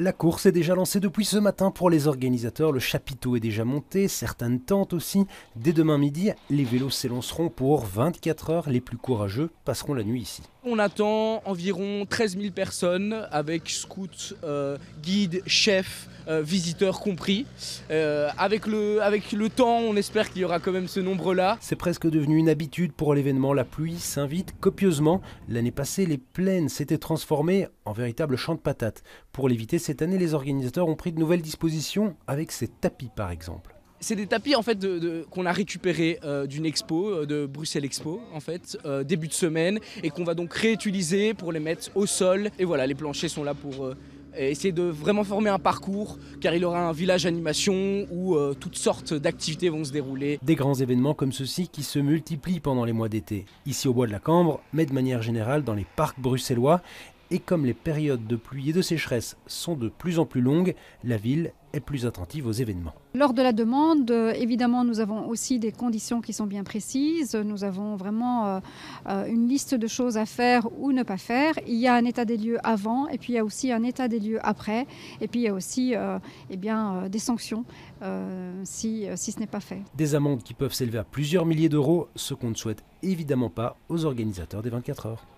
La course est déjà lancée depuis ce matin pour les organisateurs, le chapiteau est déjà monté, certaines tentes aussi. Dès demain midi, les vélos s'élanceront pour 24 heures, les plus courageux passeront la nuit ici. On attend environ 13 000 personnes avec scouts, euh, guides, chefs, euh, visiteurs compris. Euh, avec, le, avec le temps, on espère qu'il y aura quand même ce nombre-là. C'est presque devenu une habitude pour l'événement. La pluie s'invite copieusement. L'année passée, les plaines s'étaient transformées en véritable champ de patates. Pour l'éviter, cette année, les organisateurs ont pris de nouvelles dispositions avec ces tapis par exemple c'est des tapis en fait qu'on a récupérés euh, d'une expo, euh, de Bruxelles Expo en fait, euh, début de semaine, et qu'on va donc réutiliser pour les mettre au sol. Et voilà, les planchers sont là pour essayer de vraiment former un parcours, car il aura un village animation où toutes sortes d'activités vont se dérouler. Des grands événements comme ceux-ci qui se multiplient pendant les mois d'été, ici au Bois de la Cambre, mais de manière générale dans les parcs bruxellois, et comme les périodes de pluie et de sécheresse sont de plus en plus longues, la ville est plus attentive aux événements. Lors de la demande, euh, évidemment, nous avons aussi des conditions qui sont bien précises. Nous avons vraiment euh, euh, une liste de choses à faire ou ne pas faire. Il y a un état des lieux avant, et puis il y a aussi un état des lieux après, et puis il y a aussi eh bien, des sanctions si, si ce n'est pas fait. Des amendes qui peuvent s'élever à plusieurs milliers d'euros, ce qu'on ne souhaite évidemment pas aux organisateurs des 24 heures.